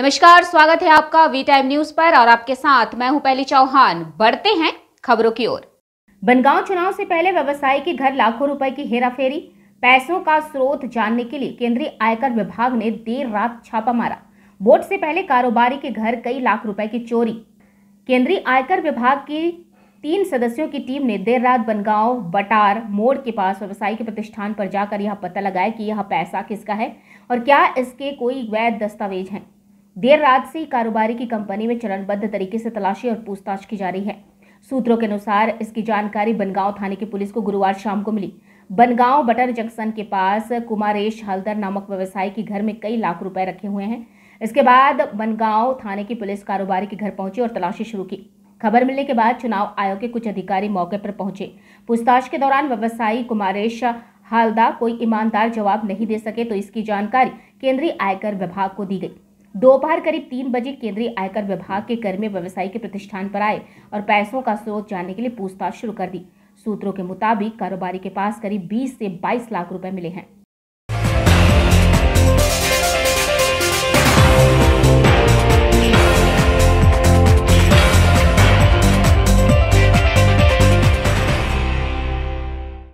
नमस्कार स्वागत है आपका वी टाइम न्यूज पर और आपके साथ मैं हूं पहली चौहान बढ़ते हैं खबरों की ओर बनगांव चुनाव से पहले व्यवसायी के घर लाखों रुपए की हेराफेरी पैसों का स्रोत जानने के लिए केंद्रीय आयकर विभाग ने देर रात छापा मारा वोट से पहले कारोबारी के घर कई लाख रुपए की चोरी केंद्रीय आयकर विभाग की तीन सदस्यों की टीम ने देर रात बनगांव बटार मोड़ के पास व्यवसायी के प्रतिष्ठान पर जाकर यह पता लगाया कि यह पैसा किसका है और क्या इसके कोई वैध दस्तावेज हैं देर रात से ही कारोबारी की कंपनी में चरणबद्ध तरीके से तलाशी और पूछताछ की जा रही है सूत्रों के अनुसार इसकी जानकारी बनगांव थाने की पुलिस को गुरुवार शाम को मिली बनगांव बटर जंक्शन के पास कुमारेश हल्दर नामक व्यवसायी के घर में कई लाख रुपए रखे हुए हैं इसके बाद बनगांव थाने की पुलिस कारोबारी के घर पहुंची और तलाशी शुरू की खबर मिलने के बाद चुनाव आयोग के कुछ अधिकारी मौके पर पहुंचे पूछताछ के दौरान व्यवसायी कुमारेश हालदा कोई ईमानदार जवाब नहीं दे सके तो इसकी जानकारी केंद्रीय आयकर विभाग को दी गई दोपहर करीब तीन बजे केंद्रीय आयकर विभाग के कर्मी व्यवसायी के प्रतिष्ठान पर आए और पैसों का स्रोत जानने के लिए पूछताछ शुरू कर दी सूत्रों के मुताबिक कारोबारी के पास करीब 20 से 22 लाख रुपए मिले हैं